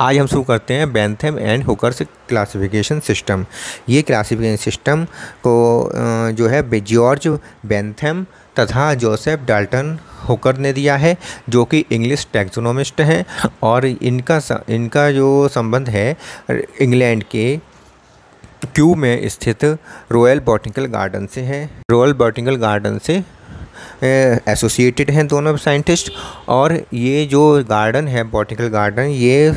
आज हम शुरू करते हैं Bentham and Hooker's classification system ये क्लासिफिकेशन सिस्टम को जो है जॉर्ज बैंथम तथा जोसेफ डाल्टन हुकर ने दिया है जो कि इंग्लिश टेक्सोनोमिस्ट हैं और इनका इनका जो संबंध है इंग्लैंड के क्यू में स्थित रॉयल बॉटनिकल गार्डन से है रॉयल बॉटनिकल गार्डन से एसोसिएटेड हैं दोनों साइंटिस्ट और ये जो गार्डन है बॉटिकल गार्डन ये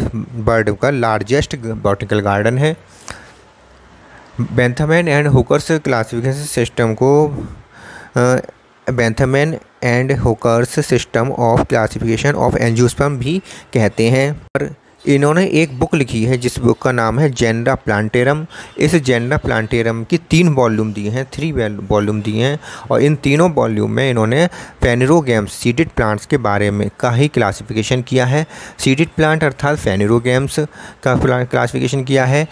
बर्ड का लार्जेस्ट बॉटिकल गार्डन है Bentham and and Hooker's classification system को Bentham and and Hooker's system of classification of angiosperm भी कहते हैं पर इन्होंने एक बुक लिखी है जिस बुक का नाम है जेंडा प्लांटेरम इस जेंडा प्लांटेरम की तीन वॉल्यूम दिए हैं थ्री वॉल्यूम दिए हैं और इन तीनों वॉल्यूम में इन्होंने फेनरोगेम्स सीडेड प्लांट्स के बारे में का ही क्लासिफिकेशन किया है सीडेड प्लांट अर्थात फेनरोगेम्स का क्लासिफिकेशन किया है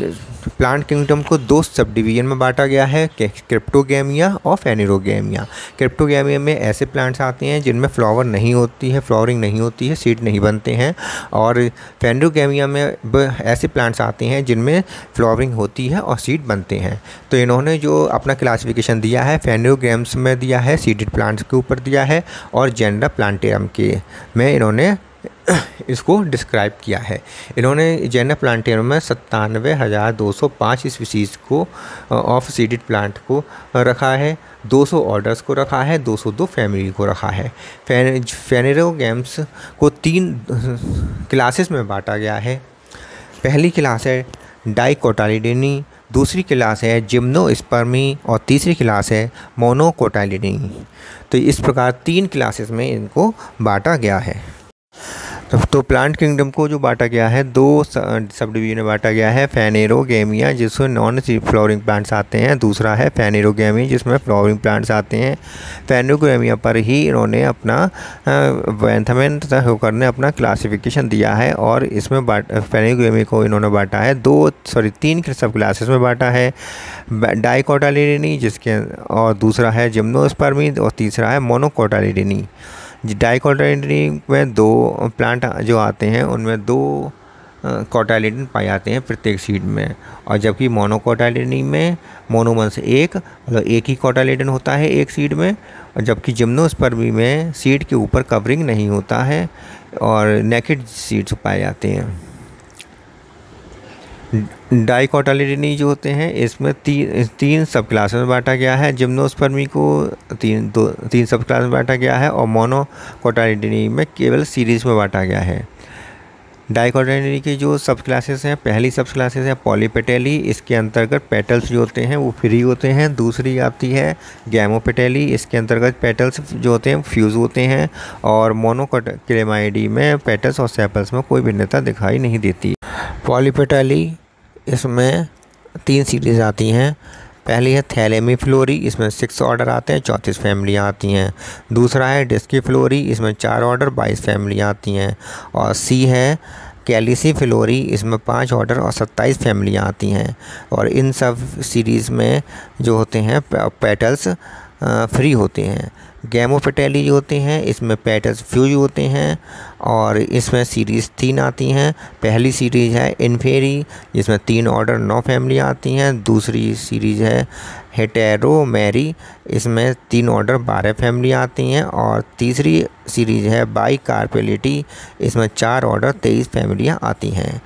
प्लांट किंगडम को दो सब डिवीजन में बांटा गया है क्रिप्टोगेमिया और फेनिरोगेमिया क्रिप्टोगेमिया में ऐसे प्लांट्स आते हैं जिनमें फ्लावर नहीं होती है फ्लावरिंग नहीं होती है सीड नहीं बनते हैं और फेनिरोगेमिया में ऐसे प्लांट्स आते हैं जिनमें फ्लावरिंग होती है और सीड बनते हैं तो इन्होंने जो अपना क्लासिफिकेशन दिया है फेनिरोगेम्स में दिया है सीडेड प्लांट्स के ऊपर दिया है और जेंडा प्लांटेरम के में इन्होंने इसको डिस्क्राइब किया है इन्होंने जेना प्लांटेरियम में सत्तानवे हज़ार दो सौ पाँच स्पीसीज़ को ऑफ सीडिड प्लांट को रखा है 200 ऑर्डर्स को रखा है 202 फैमिली को रखा है फेन फेनेरो गेम्स को तीन क्लासेस में बांटा गया है पहली क्लास है डाइकोटालिडेनी दूसरी क्लास है स्पर्मी और तीसरी क्लास है मोनोकोटालिडेनी तो इस प्रकार तीन क्लासेस में इनको बांटा गया है तब तो प्लांट किंगडम को जो बांटा गया है दो सब डिवीजन में बांटा गया है फैनेरो गेमिया जिसमें नॉन फ्लावरिंग प्लांट्स आते हैं दूसरा है फैनेरो गेमिया जिसमें फ्लावरिंग प्लांट्स आते हैं फैनेरो गेमिया पर ही इन्होंने अपना वैंथमैन तथा होकर ने अपना क्लासिफिकेशन दिया है और इसमें फैनेरो गेमिया को इन्होंने बांटा है दो सॉरी तीन सब क्लासेस में बांटा है डाइकोटालिनी जिसके और दूसरा है जिम्नोस्पर्मी और तीसरा है मोनोकोटालिनी डाइकोटाइलिन में दो प्लांट जो आते हैं उनमें दो कोटाइलिन पाए जाते हैं प्रत्येक सीड में और जबकि मोनोकोटाइलिनी में मोनोमंस एक मतलब एक ही कोटाइलिन होता है एक सीड में और जबकि जिम्नोस्पर्मी में सीड के ऊपर कवरिंग नहीं होता है और नेकेड सीड्स पाए जाते हैं डाइकोटालिडनी जो होते हैं इसमें तीन तीन सब क्लास में बांटा गया है जिम्नोस्पर्मी को तीन दो तीन सब क्लास में बांटा गया है और मोनोकोटालिडनी में केवल सीरीज में बांटा गया है डाइकोटालिडनी के जो सब क्लासेस हैं पहली सब क्लासेस हैं पॉलीपेटेली इसके अंतर्गत पेटल्स जो होते हैं वो फ्री होते हैं दूसरी आती है गैमोपेटेली इसके अंतर्गत पेटल्स जो होते हैं फ्यूज़ होते हैं और मोनोकोट क्लेमाइडी में पेटल्स और सेपल्स में कोई भिन्नता दिखाई नहीं देती पॉलीपेटेली इसमें तीन सीरीज़ आती हैं पहली है थैलेमी फ्लोरी इसमें सिक्स ऑर्डर आते हैं चौंतीस फैमिलियाँ आती हैं दूसरा है डिस्की फ्लोरी इसमें चार ऑर्डर बाईस फैमिलियाँ आती हैं और सी है कैलिसी फ्लोरी इसमें पाँच ऑर्डर और सत्ताईस फैमिलियाँ आती हैं और इन सब सीरीज़ में जो होते हैं पेटल्स फ्री होते हैं गैमोपेटेली होते हैं इसमें पैटर्स फ्यूज होते हैं और इसमें सीरीज़ तीन आती हैं पहली सीरीज़ है इनफेरी जिसमें तीन ऑर्डर नौ फैमिली आती हैं दूसरी सीरीज़ है हेटेरो मैरी इसमें तीन ऑर्डर बारह फैमिली आती हैं और तीसरी सीरीज़ है बाई कारपेलिटी इसमें चार ऑर्डर तेईस फैमिलियाँ आती हैं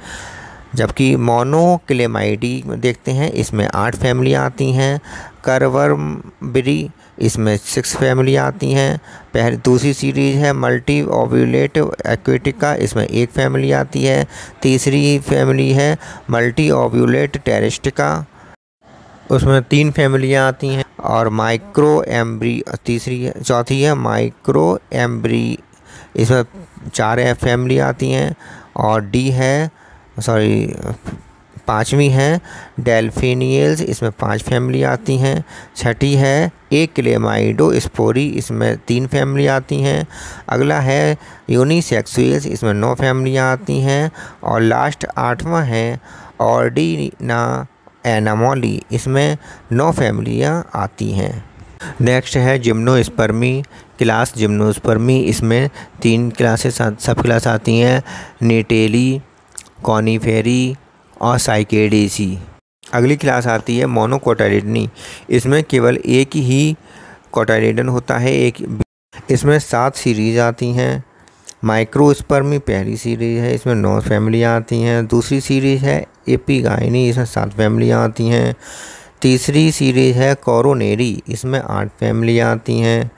जबकि मोनोक्लेमाइडी देखते हैं इसमें आठ फैमिली आती हैं करवरबरी इसमें सिक्स फैमिली आती हैं पहली दूसरी सीरीज़ है मल्टी ओव्यूलेट एक्विटिका इसमें एक फैमिली आती है तीसरी फैमिली है मल्टी ओव्यूलेट टेरिस्टिका उसमें तीन फैमिलियाँ आती हैं और माइक्रो एम्ब्री तीसरी चौथी है माइक्रो एम्ब्री इसमें चार फैमिली आती हैं और डी है सॉरी पाँचवीं है डेल्फिनियल्स इसमें पांच फैमिली आती हैं छठी है ए क्लेमाइडो स्पोरी इसमें तीन फैमिली आती हैं अगला है यूनिसेक्सुअल्स इसमें नौ फैमिलियाँ आती हैं और लास्ट आठवां है ऑर्डिना एनामोली इसमें नौ फैमिलियाँ आती हैं नेक्स्ट है जिम्नोस्पर्मी क्लास जिम्नोस्पर्मी इसमें तीन क्लासेस सब क्लास आती हैं नेटेली कॉनीफेरी और साइकेडेसी अगली क्लास आती है मोनोकोटाइडनी इसमें केवल एक ही कोटाइडन होता है एक इसमें सात सीरीज आती हैं माइक्रोस्पर्मी पहली सीरीज है इसमें नौ फैमिलियाँ आती हैं दूसरी सीरीज है एपीगाइनी इसमें सात फैमिलियाँ आती हैं तीसरी सीरीज है कॉरोनेरी इसमें आठ फैमिलियाँ आती हैं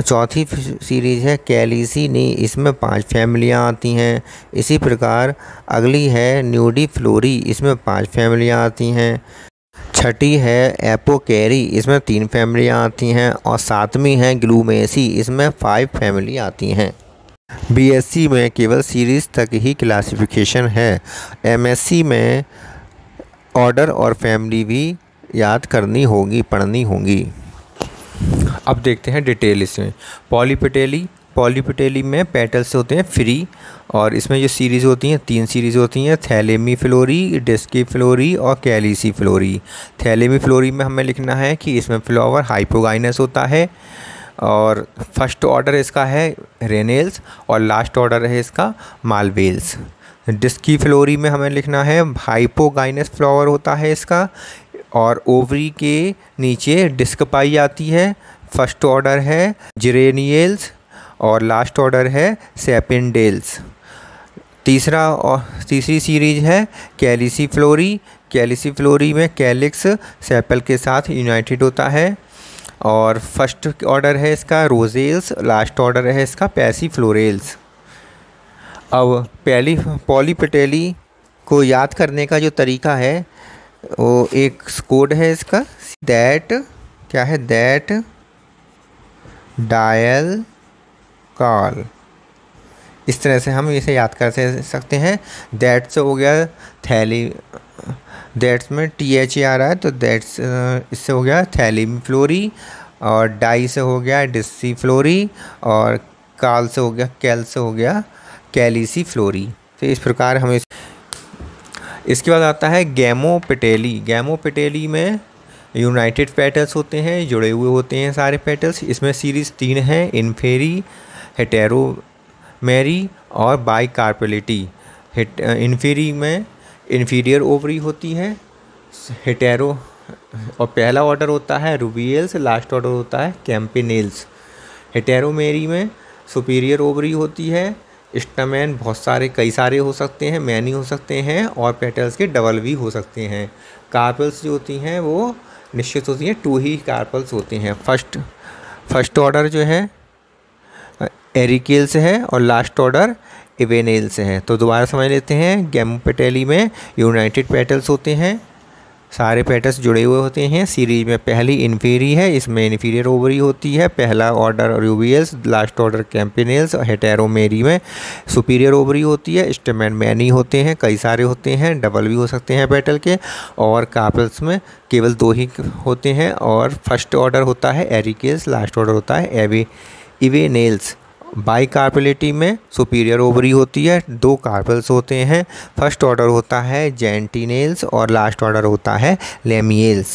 चौथी सीरीज़ है कैलीसी नी इसमें पांच फैमिलियां आती हैं इसी प्रकार अगली है न्यूडी फ्लोरी इसमें पांच फैमिलियां आती हैं छठी है एपोकैरी कैरी इसमें तीन फैमिलियाँ आती हैं और सातवीं है ग्लूमेसी इसमें फाइव फैमिली आती हैं बीएससी में केवल सीरीज़ तक ही क्लासिफिकेशन है एमएससी में ऑर्डर और फैमिली भी याद करनी होगी पढ़नी होगी अब देखते हैं डिटेल इसमें पॉलीपेटेली पॉलीपेटेली में पेटल्स होते हैं फ्री और इसमें जो सीरीज़ होती हैं तीन सीरीज़ होती हैं थैलेमी फ्लोरी डिस्की फ्लोरी और कैलीसी फ्लोरी थैलेमी फ्लोरी में हमें लिखना है कि इसमें फ्लावर हाइपोगाइनस होता है और फर्स्ट ऑर्डर इसका है रेनेल्स और लास्ट ऑर्डर है इसका मालवेल्स डिस्की फ्लोरी में हमें लिखना है हाइपोगाइनस फ्लावर होता है इसका और ओवरी के नीचे डिस्क पाई जाती है फर्स्ट ऑर्डर है जिरेनियल्स और लास्ट ऑर्डर है सेपिनडेल्स तीसरा और तीसरी सीरीज है कैलिसी फ्लोरी कैलिसी फ्लोरी में कैलिक्स सेपल के साथ यूनाइटेड होता है और फर्स्ट ऑर्डर है इसका रोजेल्स लास्ट ऑर्डर है इसका पैसी फ्लोरेल्स अब पहली पॉलीपटेली को याद करने का जो तरीका है वो एक कोड है इसका दैट क्या है दैट डायल कॉल इस तरह से हम इसे याद कर सकते हैं दैट्स हो गया थैली दैट्स में टी एच ई आ रहा है तो दैट्स इससे हो गया थैली फ्लोरी और डाई से हो गया डिस्सी फ्लोरी और काल से हो गया कैल से हो गया कैलीसी फ्लोरी तो इस प्रकार हमें इसके बाद आता है गैमो पिटेली गैमो पिटेली में यूनाइटेड पेटल्स होते हैं जुड़े हुए होते हैं सारे पेटल्स इसमें सीरीज तीन हैं इन्फेरी हेटेरो मैरी और बाई कार्पोलिटी इन्फेरी में इन्फीरियर ओवरी होती है हेटेरो और पहला ऑर्डर होता है रूबियल्स लास्ट ऑर्डर होता है हेटेरो मेरी में सुपीरियर ओवरी होती है स्टमैन बहुत सारे कई सारे हो सकते हैं मैनी हो सकते हैं और पेटल्स के डबल भी हो सकते हैं कार्पल्स जो होती हैं वो निश्चित होती हैं टू ही कार्पल्स होती हैं फर्स्ट फर्स्ट ऑर्डर जो है एरिकेल से है और लास्ट ऑर्डर इवेनेल से है तो दोबारा समझ लेते हैं गैमोपेटेली में यूनाइटेड पेटल्स होते हैं सारे पैटर्स जुड़े हुए होते हैं सीरीज में पहली इन्फीरी है इसमें इन्फीरियर ओवरी होती है पहला order Rubiales last order Campanales heteromerae में सुपीरियर ओवरी होती है स्टेमैन मैनी होते हैं कई सारे होते हैं डबल भी हो सकते हैं पेटल के और कापल्स में केवल दो ही होते हैं और फर्स्ट ऑर्डर होता है एरिकेल्स लास्ट ऑर्डर होता है एवे इवे नेल्स बाई बाइकार्पेलिटी में सुपीरियर ओवरी होती है दो कार्पल्स होते हैं फर्स्ट ऑर्डर होता है जेंटीनेल्स और लास्ट ऑर्डर होता है लेमियल्स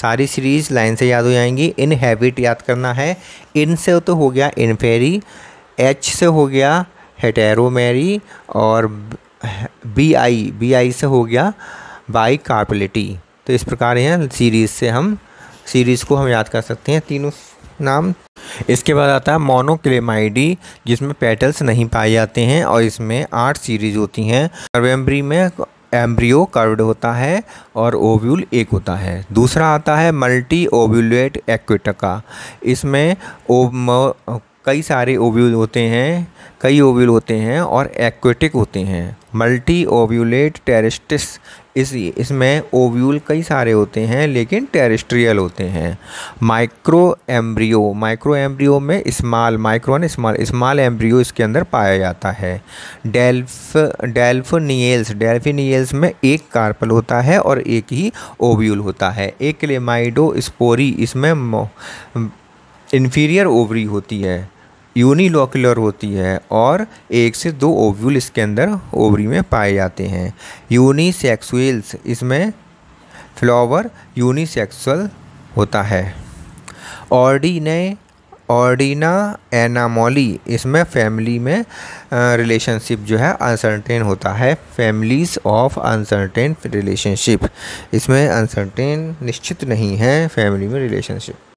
सारी सीरीज लाइन से याद हो जाएंगी इन हैबिट याद करना है इन से तो हो गया इनफेरी एच से हो गया हेटेरोमेरी और बी आई बी आई से हो गया बाई कार्पलिटी तो इस प्रकार यह सीरीज़ से हम सीरीज़ को हम याद कर सकते हैं तीनों नाम इसके बाद आता है मोनोक्लेमाइडी जिसमें पेटल्स नहीं पाए जाते हैं और इसमें आठ सीरीज होती हैं नवेम्बरी में एम्ब्रियो कर्व्ड होता है और ओव्यूल एक होता है दूसरा आता है मल्टी ओव्यूलेट एक्विटका इसमें कई सारे ओव्यूल होते हैं कई ओव्यूल होते हैं और एक्वेटिक होते हैं मल्टी ओव्यूलेट टेरिस्टिस इसी इसमें ओव्यूल कई सारे होते हैं लेकिन टेरिस्ट्रियल होते हैं माइक्रो एम्ब्रियो माइक्रो एम्ब्रियो में small micron small small embryo इसके अंदर पाया जाता है डेल्फ डेल्फिनियल्स डेल्फिनियल्स में एक कार्पल होता है और एक ही ओव्यूल होता है एक लेमाइडो स्पोरी इसमें इन्फीरियर ओवरी होती है यूनिलोकुलर होती है और एक से दो ओव्यूल इसके अंदर ओवरी में पाए जाते हैं यूनिसेक्सुअल्स इसमें फ्लावर यूनिसेक्सुअल होता है ऑर्डीने ऑर्डिना एनामोली इसमें फैमिली में रिलेशनशिप जो है अनसर्टेन होता है फैमिलीज ऑफ अनसर्टेन रिलेशनशिप इसमें अनसर्टेन निश्चित नहीं है फैमिली में रिलेशनशिप